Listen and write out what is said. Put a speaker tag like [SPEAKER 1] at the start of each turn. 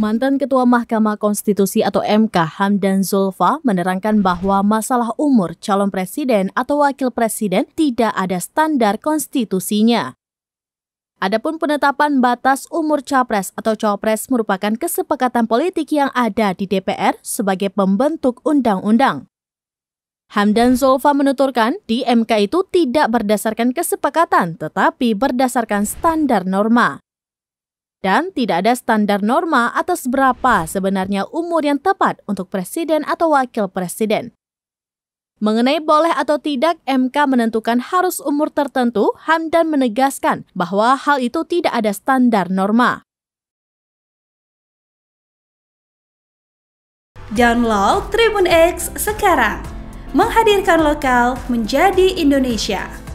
[SPEAKER 1] Mantan Ketua Mahkamah Konstitusi atau MK Hamdan Zulfa menerangkan bahwa masalah umur calon presiden atau wakil presiden tidak ada standar konstitusinya. Adapun penetapan batas umur capres atau cawapres merupakan kesepakatan politik yang ada di DPR sebagai pembentuk undang-undang. Hamdan Zulfa menuturkan, di MK itu tidak berdasarkan kesepakatan, tetapi berdasarkan standar norma dan tidak ada standar norma atas berapa sebenarnya umur yang tepat untuk presiden atau wakil presiden. Mengenai boleh atau tidak, MK menentukan harus umur tertentu, Hamdan menegaskan bahwa hal itu tidak ada standar norma.
[SPEAKER 2] Download Tribun
[SPEAKER 3] X sekarang, menghadirkan lokal menjadi Indonesia.